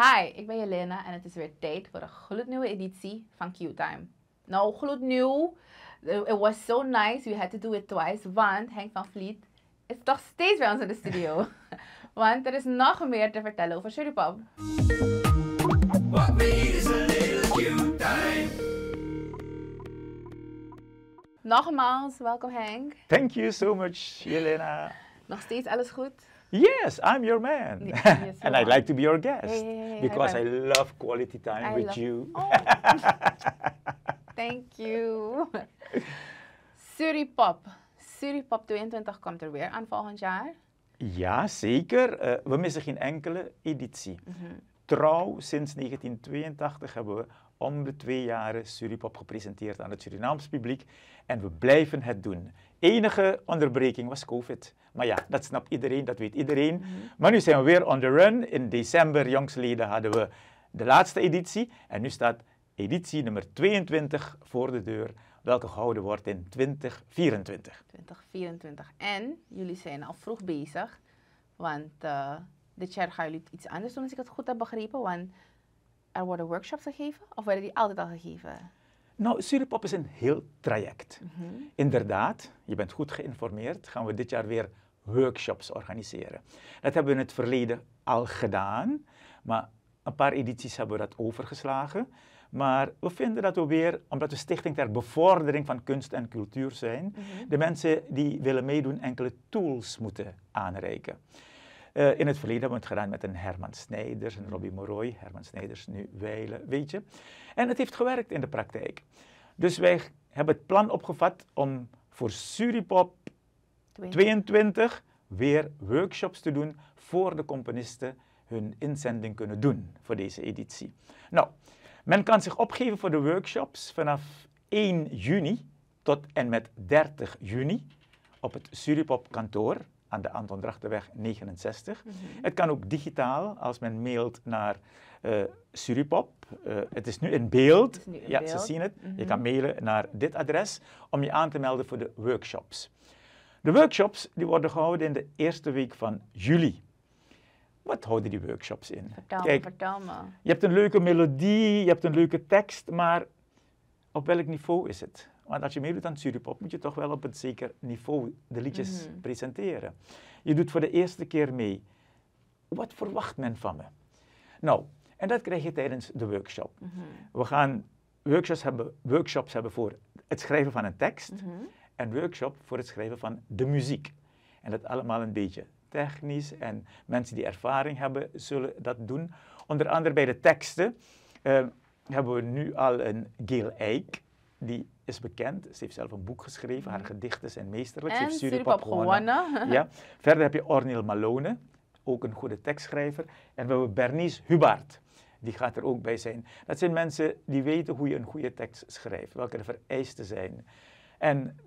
Hi, ik ben Jelena en het is weer tijd voor een gloednieuwe editie van Q-Time. Nou, gloednieuw. Eh, it was so nice, we had to do it twice, want Henk van Vliet is toch steeds bij ons in de studio. want er is nog meer te vertellen over Suripop. Nogmaals, welkom Henk. Thank you so much, Jelena. Nog steeds alles goed? Yes, I'm your man. and I'd like to be your guest because I love quality time with you. Oh. Thank you. Suripop. Suripop 22 komt er weer aan volgend jaar. Ja, zeker. Eh, we missen geen enkele editie. Mhm. Trouw, sinds 1982 hebben we om de twee jaren Suripop gepresenteerd aan het Surinaams publiek. En we blijven het doen. Enige onderbreking was COVID. Maar ja, dat snapt iedereen, dat weet iedereen. Mhm. Maar nu zijn we weer on the run. In december, jongsleden, hadden we de laatste editie. En nu staat editie nummer 22 voor de deur, welke gehouden wordt in 2024. 2024. En jullie zijn al vroeg bezig, want uh, dit jaar gaan jullie iets anders doen, als ik het goed heb begrepen. Want er worden workshops gegeven of werden die altijd al gegeven? Nou, Suripop is een heel traject. Mhm. Inderdaad, je bent goed geïnformeerd, gaan we dit jaar weer workshops organiseren. Dat hebben we in het verleden al gedaan, maar een paar edities hebben we dat overgeslagen. Maar we vinden dat we weer, omdat we Stichting ter Bevordering van Kunst en Cultuur zijn, mhm. de mensen die willen meedoen enkele tools moeten aanreiken. Eh, in het verleden hebben we het gedaan met een Herman Snijders en Robbie Moroy. Herman Snijders nu Weilen, weet je. En het heeft gewerkt in de praktijk. Dus wij hebben het plan opgevat om voor Suripop 22 weer workshops te doen voor de componisten hun inzending kunnen doen voor deze editie. Nou, men kan zich opgeven voor de workshops vanaf 1 juni tot en met 30 juni op het Suripop kantoor aan de Anton Drachtenweg 69. Mhm. Het kan ook digitaal, als men mailt naar uh, Suripop. Eh, het is nu in beeld. ja, ze zien het. Je mhm. kan mailen naar dit adres om je aan te melden voor de workshops. De workshops die worden gehouden in de eerste week van juli. Wat houden die workshops in? Vertel me, Kijk, Je hebt een leuke melodie, je hebt een leuke tekst, maar op welk niveau is het? Want als je meedoet aan Suripop, moet je toch wel op een zeker niveau de liedjes mhm. presenteren. Je doet voor de eerste keer mee. Wat verwacht men van me? Nou, en dat krijg je tijdens de workshop. Mhm. We gaan workshops hebben, workshops hebben voor het schrijven van een tekst mhm. en workshop voor het schrijven van de muziek. En dat allemaal een beetje technisch en mensen die ervaring hebben zullen dat doen. Onder andere bij de teksten eh, hebben we nu al een Geel Eijk die is bekend. Ze heeft zelf een boek geschreven. Haar mhm. gedichten zijn meesterlijk. Ze heeft Suripop, Ja. Verder heb je Ornil Malone, ook een goede tekstschrijver. En we hebben Bernice Hubaert. Die gaat er ook bij zijn. Dat zijn mensen die weten hoe je een goede tekst schrijft, welke de vereisten zijn. En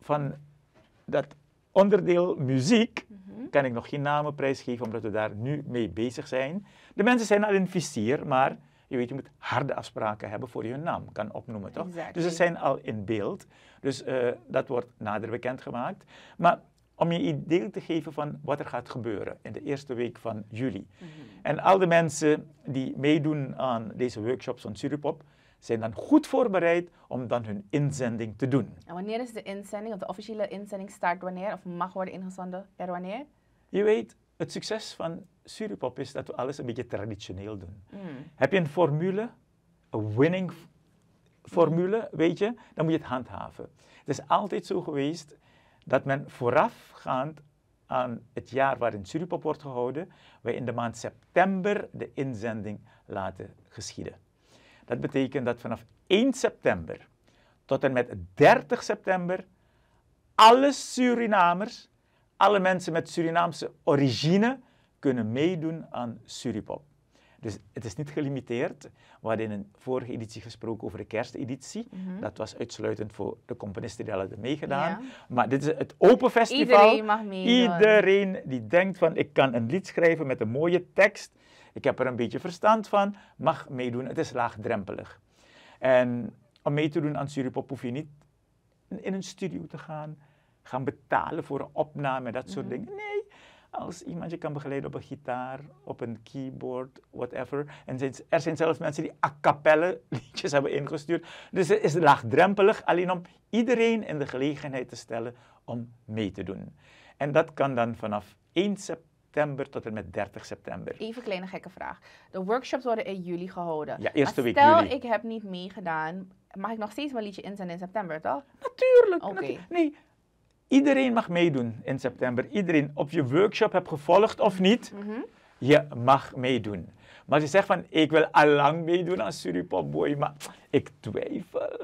van dat onderdeel muziek mhm. kan ik nog geen namen prijsgeven, omdat we daar nu mee bezig zijn. De mensen zijn al in vizier, maar je weet, je moet harde afspraken hebben voor je naam kan opnoemen, toch? Dus ze zijn al in beeld. Dus eh, dat wordt nader bekendgemaakt. Maar om je idee te geven van wat er gaat gebeuren in de eerste week van juli. Mhm. En al de mensen die meedoen aan deze workshops van Suripop, zijn dan goed voorbereid om dan hun inzending te doen. En wanneer is de inzending, of de officiële inzending start wanneer, of mag worden ingezonden per wanneer? Je weet, het succes van Suripop is dat we alles een beetje traditioneel doen. Mm. Heb je een formule, een winning formule, weet je, dan moet je het handhaven. Het is altijd zo geweest dat men voorafgaand aan het jaar waarin Suripop wordt gehouden, wij in de maand september de inzending laten geschieden. Dat betekent dat vanaf 1 september tot en met 30 september alle Surinamers, alle mensen met Surinaamse origine, kunnen meedoen aan Suripop. Dus het is niet gelimiteerd. We hadden in een vorige editie gesproken over de kersteditie. Mhm. Dat was uitsluitend voor de componisten die al hadden meegedaan. Maar dit is het open festival. Iedereen mag meedoen. Iedereen die denkt van ik kan een lied schrijven met een mooie tekst. Ik heb er een beetje verstand van. Mag meedoen. Het is laagdrempelig. En om mee te doen aan Suripop hoef je niet in een studio te gaan. Gaan betalen voor een opname, dat soort mhm. dingen. Nee, als iemand je kan begeleiden op een gitaar, op een keyboard, whatever. En er zijn zelfs mensen die a liedjes hebben ingestuurd. Dus het is laagdrempelig alleen om iedereen in de gelegenheid te stellen om mee te doen. En dat kan dan vanaf 1 september tot en met 30 september. Even kleine gekke vraag. De workshops worden in juli gehouden. Ja, eerste week stel, Stel, ik heb niet meegedaan. Mag ik nog steeds mijn liedje inzenden in september, toch? Natuurlijk. Oké. Nee, Iedereen mag meedoen in september. Iedereen, of je workshop hebt gevolgd of niet, mhm. je mag meedoen. Maar je zegt van, ik wil allang meedoen aan Suripop Boy, maar ik twijfel.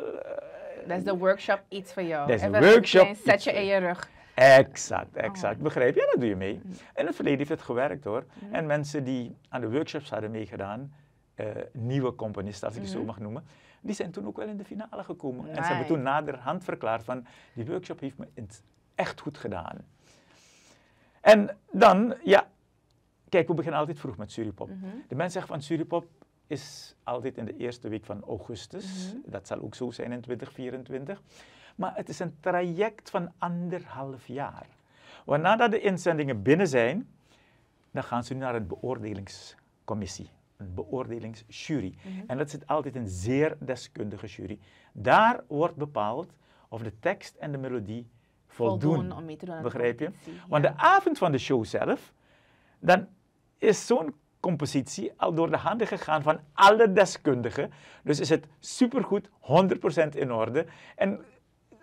Dat is de workshop iets voor jou. Dat is de workshop. Zet je in je rug. Exact, oh. exact. Begrijp je? Ja, dat doe je mee. Mhm. In het verleden heeft het gewerkt hoor. Mhm. En mensen die aan de workshops hadden meegedaan, eh, nieuwe componisten, als ik het zo mag noemen, die zijn toen ook wel in de finale gekomen. En ze hebben toen naderhand verklaard van, die workshop heeft me in echt goed gedaan. En dan, ja, kijk, we beginnen altijd vroeg met Suripop. Mhm. De mensen zegt van Suripop is altijd in de eerste week van augustus. Mhm. Dat zal ook zo zijn in 2024. Maar het is een traject van anderhalf jaar. Want nadat de inzendingen binnen zijn, dan gaan ze nu naar een beoordelingscommissie, een beoordelingsjury. Mhm. En dat zit altijd een zeer deskundige jury. Daar wordt bepaald of de tekst en de melodie voldoen. om mee te doen begrijp je? Want de avond van de show zelf, dan is zo'n compositie al door de handen gegaan van alle deskundigen. Dus is het supergoed, 100% in orde. En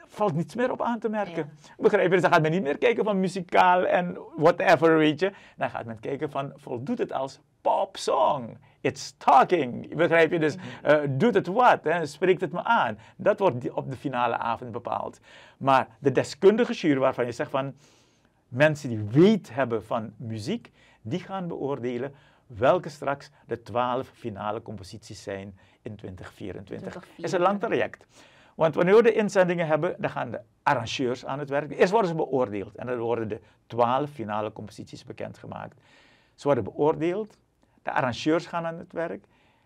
valt niets meer op aan te merken. Begrijp je? Dus dan gaat men niet meer kijken van muzikaal en whatever, weet je. Dan gaat men kijken van, voldoet het als popsong? It's talking. Begrijp je? Dus mhm. eh, doet het wat? Hè? Spreekt het me aan? Dat wordt op de finale avond bepaald. Maar de deskundige jury waarvan je zegt van mensen die weet hebben van muziek, die gaan beoordelen welke straks de twaalf finale composities zijn in 2024. dat Is een lang traject. Want wanneer we de inzendingen hebben, dan gaan de arrangeurs aan het werk. Eerst worden ze beoordeeld en dan worden de twaalf finale composities bekendgemaakt. Ze worden beoordeeld de arrangeurs gaan aan het werk.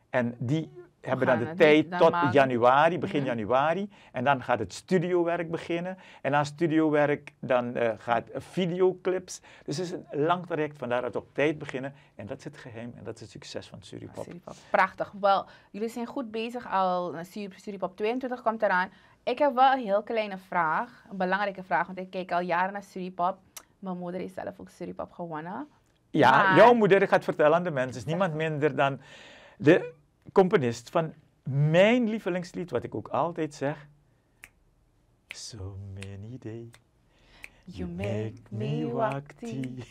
En die hebben dan de tijd tot januari, begin januari. En dan gaat het studiowerk beginnen. En na studiowerk dan eh, gaat videoclips. Dus het is een lang traject, vandaar dat op tijd beginnen. En dat is het geheim en dat is het succes van Suripop. Prachtig. Wel, jullie zijn goed bezig al. Suripop 22 komt eraan. Ik heb wel een heel kleine vraag, een belangrijke vraag, want ik kijk al jaren naar Suripop. Mijn moeder is zelf ook Suripop gewonnen. Ja, jouw moeder gaat vertellen aan de mensen. is niemand minder dan de componist van mijn lievelingslied, wat ik ook altijd zeg. So many day. You make me wakti.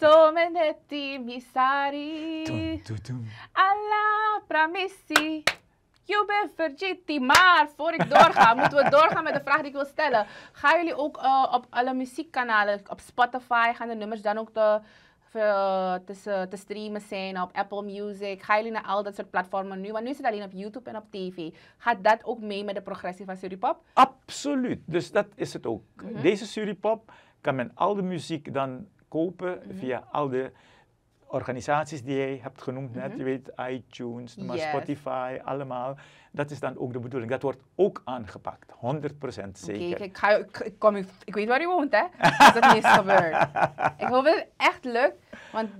So many misari. Alla pramissi. You ben vergiti. Maar voor ik doorga, moeten we doorgaan met de vraag die ik wil stellen. Gaan jullie ook eh, op alle muziekkanalen, op Spotify, gaan de nummers dan ook te... Eh, te, te streamen zijn op Apple Music. Ga jullie naar al dat soort platformen nu? Want nu is het alleen op YouTube en op TV. Gaat dat ook mee met de progressie van Suripop? Absoluut. Dus dat is het ook. Mm -hmm. Deze Suripop kan men al de muziek dan kopen mhm. via al de organisaties die jij hebt genoemd net, mhm. je weet iTunes, maar Spotify, allemaal. Dat is dan ook de bedoeling. Dat wordt ook aangepakt, 100% zeker. ik, kom, ik weet waar je woont, hè? Als dat niet is gebeurd. ik hoop dat het echt lukt, want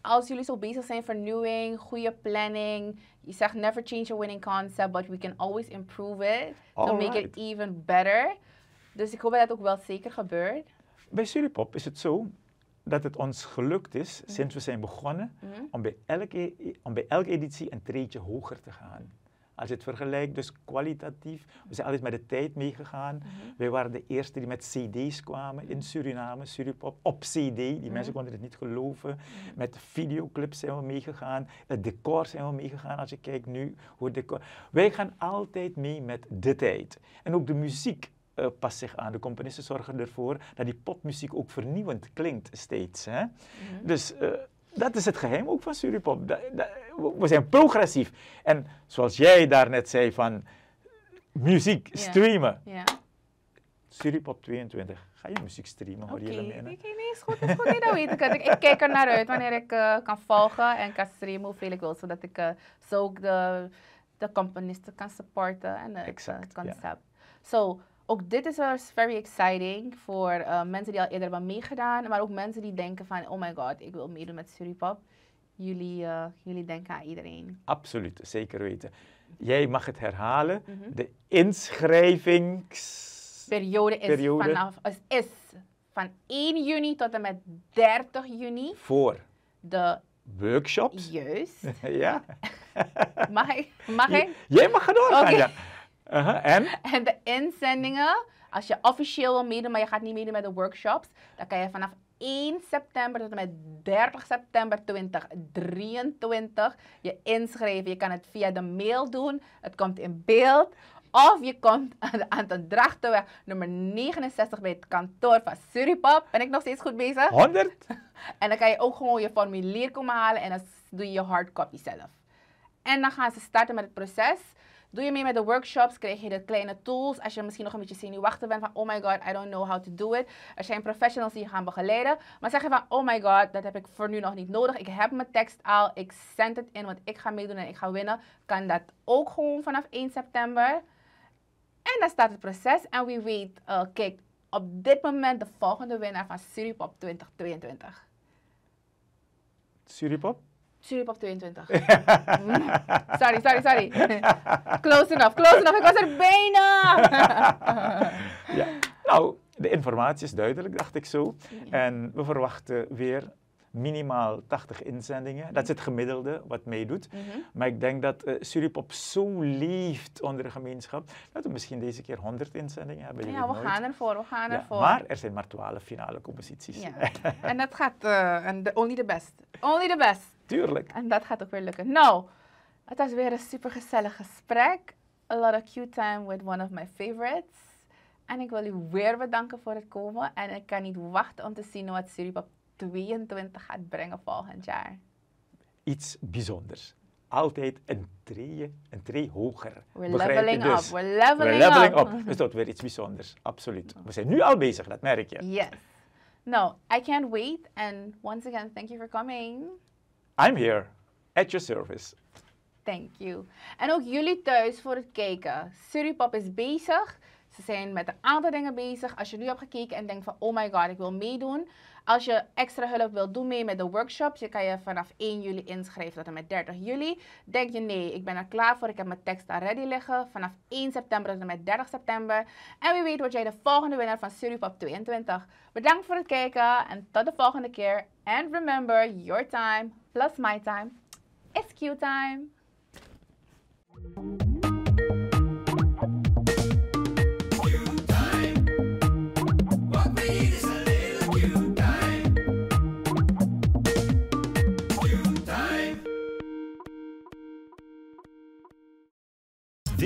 als jullie zo bezig zijn, vernieuwing, goede planning. Je zegt never change a winning concept, but we can always improve it to make it even better. Dus ik hoop dat dat ook wel zeker gebeurt. Bij Suripop is het zo, dat het ons gelukt is, mm. sinds we zijn begonnen, mm. om, bij elke, e-, om bij elke editie een treetje hoger te gaan. Als je het vergelijkt, dus kwalitatief, we zijn altijd met de tijd meegegaan. Mm-hmm. Wij waren de eerste die met CD's kwamen in Suriname, Suripop, op CD. Die mm-hmm. mensen konden het niet geloven. Mm-hmm. Met videoclips zijn we meegegaan. Het decor zijn we meegegaan. Als je kijkt nu hoe het decor. Wij gaan altijd mee met de tijd. En ook de muziek. Eh, pas zich aan. De componisten zorgen ervoor dat die popmuziek ook vernieuwend klinkt steeds. Hè? Mhm. Dus eh, dat is het geheim ook van Suripop. we zijn progressief. En zoals jij daarnet zei van muziek streamen. Yeah. Suripop 22. Ga je muziek streamen? Oké, okay. ik nee, is goed, goed. dat weet ik niet. Ik, kijk er naar uit wanneer ik eh, kan volgen en kan streamen hoeveel ik wil. Zodat ik zo ook de, de componisten kan supporten en het concept. Zo, so, ook dit is eens very exciting voor eh, mensen die al eerder hebben meegedaan. Maar ook mensen die denken van, oh my god, ik wil meedoen met Suripap. Jullie, eh, jullie denken aan iedereen. Absoluut, zeker weten. Jij mag het herhalen. Mhm. De inschrijvingsperiode is, periode. vanaf, is, is van 1 juni tot en met 30 juni. Voor? De workshops. Juist. ja. mag ik? Mag ik? Jij mag gaan doorgaan, ja. Uh en? En de inzendingen, als je officieel wil meedoen, maar je gaat niet meedoen met de workshops, dan kan je vanaf 1 september tot en met 30 september 2023 je inschrijven. Je kan het via de mail doen, het komt in beeld. Of je komt aan de, aan Drachtenweg nummer 69 bij het kantoor van Suripop. Ben ik nog steeds goed bezig? 100! En dan kan je ook gewoon je formulier komen halen en dan doe je je hardcopy zelf. En dan gaan ze starten met het proces. Doe je mee met de workshops, krijg je de kleine tools. Als je misschien nog een beetje zenuwachtig bent van oh my god, I don't know how to do it. Er zijn professionals die je gaan begeleiden. Maar zeg je van oh my god, dat heb ik voor nu nog niet nodig. Ik heb mijn tekst al, ik zend het in, want ik ga meedoen en ik ga winnen. Kan dat ook gewoon vanaf 1 september. En dan staat het proces en wie weet, eh, kijk, op dit moment de volgende winnaar van Suripop 2022. Suripop? Suripop 22. sorry, sorry, sorry. close enough, close enough. Ik was er bijna. ja. Nou, de informatie is duidelijk, dacht ik zo. En we verwachten weer minimaal 80 inzendingen. Dat is het gemiddelde wat meedoet. Mhm. Maar ik denk dat eh, Suripop zo leeft onder de gemeenschap, dat we misschien deze keer 100 inzendingen hebben. Ja, we gaan ervoor, we gaan ervoor. Maar er zijn maar 12 finale composities. en dat gaat, eh, en only the best. Only the best. Tuurlijk. En dat gaat ook weer lukken. Nou, het was weer een supergezellig gesprek. A lot of cute time with one of my favorites. En ik wil u weer bedanken voor het komen. En ik kan niet wachten om te zien wat Suripop 22 gaat brengen volgend jaar. Iets bijzonders. Altijd een tree, een tree hoger. We're Begrijp leveling dus? up. We're leveling, We're leveling up. up. Dus dat weer iets bijzonders. Absoluut. We zijn nu al bezig, dat merk je. Yes. No, I can't wait. And once again, thank you for coming. I'm here at your service. Thank you. En ook jullie thuis voor het kijken. Suripop is bezig. Ze zijn met een aantal dingen bezig. Als je nu hebt gekeken en denkt van oh my god, ik wil meedoen. Als je extra hulp wil, doen mee met de workshops. Je kan je vanaf 1 juli inschrijven tot en met 30 juli. Denk je nee, ik ben er klaar voor. Ik heb mijn tekst al ready liggen. Vanaf 1 september tot en met 30 september. En wie weet word jij de volgende winnaar van Suripop 22. Bedankt voor het kijken en tot de volgende keer. And remember, your time plus my time is Q time.